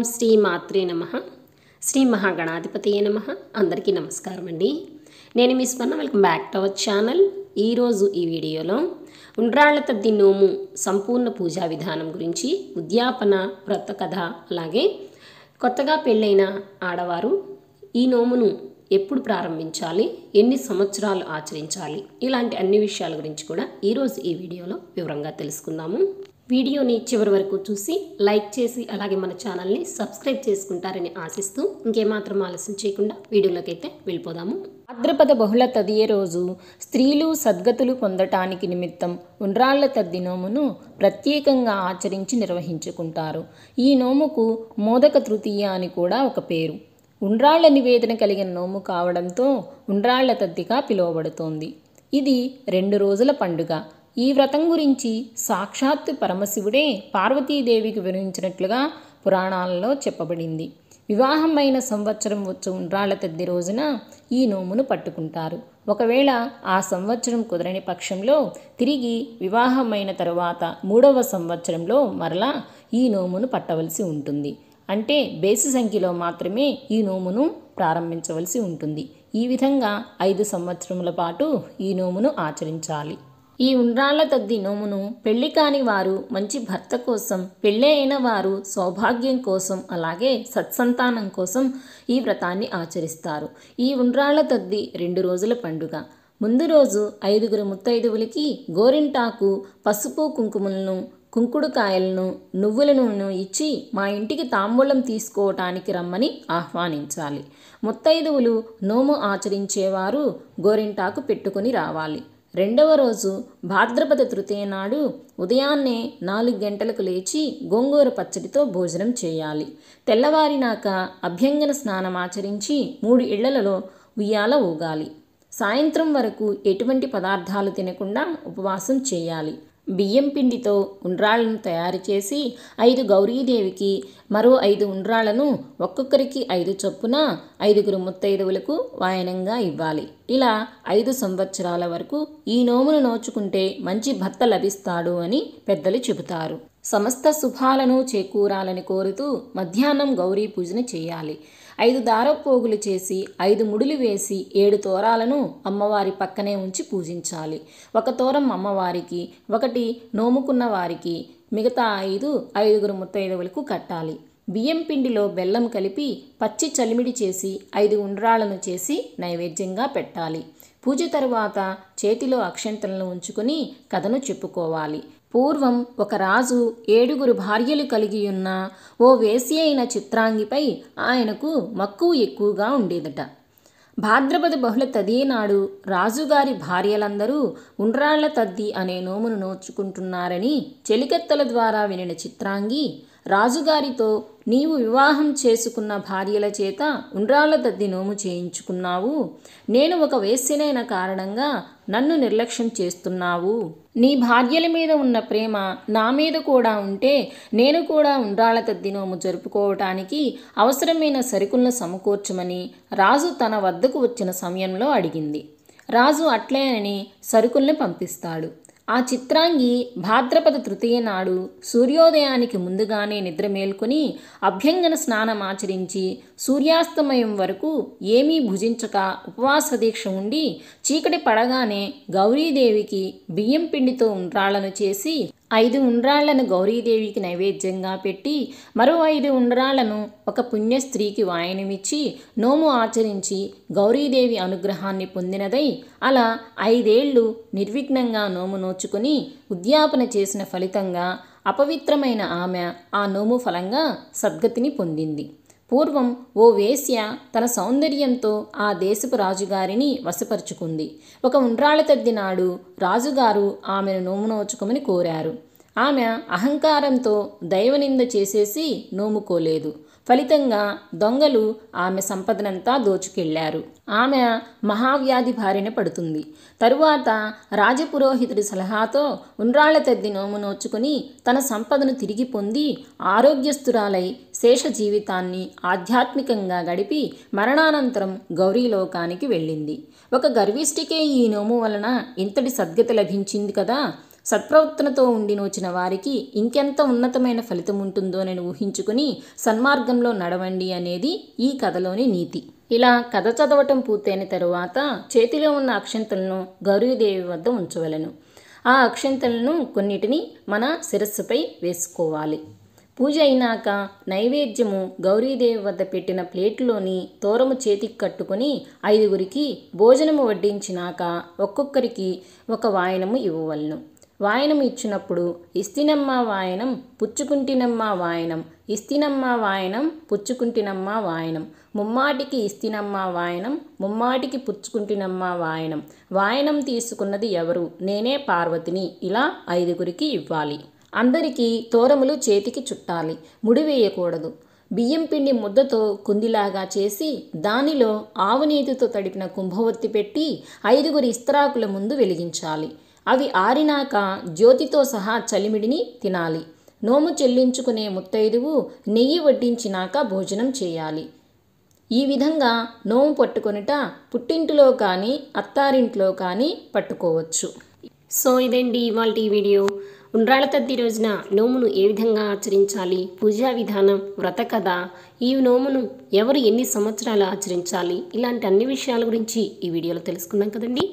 ఓం శ్రీ మాత్రే నమ శ్రీ మహాగణాధిపతి నమ అందరికీ నమస్కారం అండి నేను మీ Swapna welcome back to our channel ఈరోజు ఈ వీడియోలో ఉండ్రాళ్ల తద్ది నోము సంపూర్ణ పూజా విధానం గురించి ఉద్యాపన వ్రత కథ అలాగే కొత్తగా పెళ్ళైన ఆడవారు ఈ నోమును ఎప్పుడు ప్రారంభించాలి ఎన్ని సంవత్సరాలు ఆచరించాలి ఇలాంటి అన్ని విషయాల గురించి కూడా ఈరోజు ఈ వీడియోలో వివరంగా తెలుసుకుందాము వీడియోని చివరి వరకు చూసి లైక్ చేసి అలాగే మన ఛానల్ని సబ్స్క్రైబ్ చేసుకుంటారని ఆశిస్తూ ఇంకేమాత్రం ఆలస్యం చేయకుండా వీడియోలోకైతే వెళ్ళిపోదాము భాద్రపద బహుళ తదియే రోజు స్త్రీలు సద్గతులు పొందటానికి నిమిత్తం ఉండ్రాళ్ల తద్ది నోమును ప్రత్యేకంగా ఆచరించి నిర్వహించుకుంటారు ఈ నోముకు మోదక తృతీయ అని కూడా ఒక పేరు ఉండ్రాళ్ల నివేదన కలిగిన నోము కావడంతో ఉండ్రాళ్ల తద్దిగా పిలువబడుతోంది ఇది రెండు రోజుల పండుగ ఈ వ్రతం గురించి సాక్షాత్తు పరమశివుడే పార్వతీదేవికి వివరించినట్లుగా పురాణాలలో చెప్పబడింది వివాహమైన సంవత్సరం వచ్చే ఉండ్రాళ్ల తద్ది రోజున ఈ నోమును పట్టుకుంటారు ఒకవేళ ఆ సంవత్సరం కుదరని పక్షంలో తిరిగి వివాహమైన తరువాత మూడవ సంవత్సరంలో మరలా ఈ నోమును పట్టవలసి ఉంటుంది అంటే బేసి సంఖ్యలో మాత్రమే ఈ నోమును ప్రారంభించవలసి ఉంటుంది ఈ విధంగా ఐదు సంవత్సరముల పాటు ఈ నోమును ఆచరించాలి ఈ ఉండ్రాళ్ల తద్ది నోమును పెళ్లి కాని వారు మంచి భర్త కోసం పెళ్ళైన అయిన వారు సౌభాగ్యం కోసం అలాగే సత్సంతానం కోసం ఈ వ్రతాన్ని ఆచరిస్తారు ఈ ఉండ్రాళ్ల తద్ది రెండు రోజుల పండుగ ముందు రోజు ఐదుగురు ముత్తైదువులకి గోరింటాకు పసుపు కుంకుమలను కుంకుడుకాయలను నువ్వుల నూనెను ఇచ్చి మా ఇంటికి తాంబూలం తీసుకోవటానికి రమ్మని ఆహ్వానించాలి ముత్తైదువులు నోము ఆచరించేవారు గోరింటాకు పెట్టుకుని రావాలి రెండవ రోజు భాద్రపద తృతీయ నాడు ఉదయాన్నే నాలుగు గంటలకు లేచి గోంగూర పచ్చడితో భోజనం చేయాలి తెల్లవారినాక అభ్యంగన స్నానం ఆచరించి మూడు ఇళ్లలో ఉయ్యాల ఊగాలి సాయంత్రం వరకు ఎటువంటి పదార్థాలు తినకుండా ఉపవాసం చేయాలి బియ్యం పిండితో ఉండ్రాళ్లను తయారు చేసి ఐదు గౌరీదేవికి మరో ఐదు ఉండ్రాళ్లను ఒక్కొక్కరికి ఐదు చొప్పున ఐదుగురు ముత్తైదువులకు వాయనంగా ఇవ్వాలి ఇలా ఐదు సంవత్సరాల వరకు ఈ నోమును నోచుకుంటే మంచి భర్త లభిస్తాడు అని పెద్దలు చెబుతారు సమస్త శుభాలను చేకూరాలని కోరుతూ మధ్యాహ్నం గౌరీ పూజను చేయాలి ఐదు దారపోగులు చేసి ఐదు ముడులు వేసి ఏడు తోరాలను అమ్మవారి పక్కనే ఉంచి పూజించాలి ఒక తోరం అమ్మవారికి ఒకటి నోముకున్న వారికి మిగతా ఐదు ఐదుగురు ముత్తైదవులకు కట్టాలి బియ్యం పిండిలో బెల్లం కలిపి పచ్చి చలిమిడి చేసి ఐదు ఉండ్రాలను చేసి నైవేద్యంగా పెట్టాలి పూజ తరువాత చేతిలో అక్షంతలను ఉంచుకొని కథను చెప్పుకోవాలి పూర్వం ఒక రాజు ఏడుగురు భార్యలు కలిగి ఉన్న ఓ వేసి అయిన చిత్రాంగిపై ఆయనకు మక్కువ ఎక్కువగా ఉండేదట భాద్రపద బహుళ తదియనాడు రాజుగారి భార్యలందరూ ఉండ్రాళ్ల తద్ది అనే నోమును నోచుకుంటున్నారని చెలికత్తల ద్వారా వినిన చిత్రాంగి రాజుగారితో నీవు వివాహం చేసుకున్న భార్యల చేత ఉండ్రాళ్ల తద్ది నోము చేయించుకున్నావు నేను ఒక వేసినైన కారణంగా నన్ను నిర్లక్ష్యం చేస్తున్నావు నీ భార్యల మీద ఉన్న ప్రేమ నా మీద కూడా ఉంటే నేను కూడా ఉండ్రాళ్ల తద్దినోము జరుపుకోవటానికి అవసరమైన సరుకులను సమకూర్చమని రాజు తన వద్దకు వచ్చిన సమయంలో అడిగింది రాజు అట్లే అని సరుకుల్ని పంపిస్తాడు ఆ చిత్రాంగి భాద్రపద తృతీయ నాడు సూర్యోదయానికి ముందుగానే నిద్ర మేల్కొని అభ్యంగన స్నానం ఆచరించి సూర్యాస్తమయం వరకు ఏమీ భుజించక ఉపవాస దీక్ష ఉండి చీకటి పడగానే గౌరీదేవికి బియ్యం పిండితో ఉండ్రాళ్లను చేసి ఐదు ఉండ్రాళ్లను గౌరీదేవికి నైవేద్యంగా పెట్టి మరో ఐదు ఉండ్రాళ్లను ఒక పుణ్య స్త్రీకి వాయనమిచ్చి నోము ఆచరించి గౌరీదేవి అనుగ్రహాన్ని పొందినదై అలా ఐదేళ్లు నిర్విఘ్నంగా నోము నోచుకుని ఉద్యాపన చేసిన ఫలితంగా అపవిత్రమైన ఆమె ఆ నోము ఫలంగా సద్గతిని పొందింది పూర్వం ఓ వేశ్య తన సౌందర్యంతో ఆ దేశపు రాజుగారిని వశపరుచుకుంది ఒక ఉండ్రాళ్ళ తద్ది నాడు రాజుగారు ఆమెను నోచుకోమని కోరారు ఆమె అహంకారంతో దైవనింద చేసేసి నోముకోలేదు ఫలితంగా దొంగలు ఆమె సంపదనంతా దోచుకెళ్లారు ఆమె మహావ్యాధి బారిన పడుతుంది తరువాత రాజపురోహితుడి సలహాతో ఉండ్రాళ్ల తద్ది నోము నోచుకుని తన సంపదను తిరిగి పొంది ఆరోగ్యస్తురాలై శేష జీవితాన్ని ఆధ్యాత్మికంగా గడిపి మరణానంతరం గౌరీలోకానికి వెళ్ళింది ఒక గర్విష్ఠికే ఈ నోము వలన ఇంతటి సద్గతి లభించింది కదా సత్ప్రవర్తనతో నోచిన వారికి ఇంకెంత ఉన్నతమైన ఫలితం ఉంటుందో నేను ఊహించుకుని సన్మార్గంలో నడవండి అనేది ఈ కథలోని నీతి ఇలా కథ చదవటం పూర్తయిన తరువాత చేతిలో ఉన్న అక్షంతలను గౌరీదేవి వద్ద ఉంచవలను ఆ అక్షంతలను కొన్నిటిని మన శిరస్సుపై వేసుకోవాలి పూజ అయినాక నైవేద్యము గౌరీదేవి వద్ద పెట్టిన ప్లేటులోని తోరము చేతికి కట్టుకుని ఐదుగురికి భోజనము వడ్డించినాక ఒక్కొక్కరికి ఒక వాయనము ఇవ్వవలను వాయనం ఇచ్చినప్పుడు ఇస్తినమ్మ వాయనం పుచ్చుకుంటినమ్మ వాయనం ఇస్తినమ్మ వాయనం పుచ్చుకుంటినమ్మ వాయనం ముమ్మాటికి ఇస్తినమ్మ వాయనం ముమ్మాటికి పుచ్చుకుంటినమ్మ వాయనం వాయనం తీసుకున్నది ఎవరు నేనే పార్వతిని ఇలా ఐదుగురికి ఇవ్వాలి అందరికీ తోరములు చేతికి చుట్టాలి ముడివేయకూడదు బియ్యం పిండి ముద్దతో కుందిలాగా చేసి దానిలో ఆవునీతితో తడిపిన కుంభవత్తి పెట్టి ఐదుగురి ఇస్త్రాకుల ముందు వెలిగించాలి అవి ఆరినాక జ్యోతితో సహా చలిమిడిని తినాలి నోము చెల్లించుకునే ముత్తైదువు నెయ్యి వడ్డించినాక భోజనం చేయాలి ఈ విధంగా నోము పట్టుకొనుట పుట్టింటిలో కానీ అత్తారింట్లో కానీ పట్టుకోవచ్చు సో ఇదండి ఇవాళ ఈ వీడియో ఉండ్రాళ్ల తద్ది రోజున నోమును ఏ విధంగా ఆచరించాలి పూజా విధానం వ్రత కథ ఈ నోమును ఎవరు ఎన్ని సంవత్సరాలు ఆచరించాలి ఇలాంటి అన్ని విషయాల గురించి ఈ వీడియోలో తెలుసుకున్నాం కదండి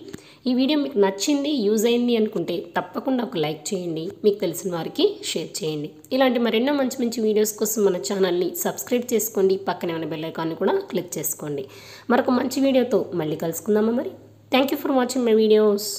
ఈ వీడియో మీకు నచ్చింది యూజ్ అయింది అనుకుంటే తప్పకుండా ఒక లైక్ చేయండి మీకు తెలిసిన వారికి షేర్ చేయండి ఇలాంటి మరెన్నో మంచి మంచి వీడియోస్ కోసం మన ఛానల్ని సబ్స్క్రైబ్ చేసుకోండి పక్కనే ఉన్న బెల్లైకాన్ని కూడా క్లిక్ చేసుకోండి మరొక మంచి వీడియోతో మళ్ళీ కలుసుకుందామా మరి thank for watching my videos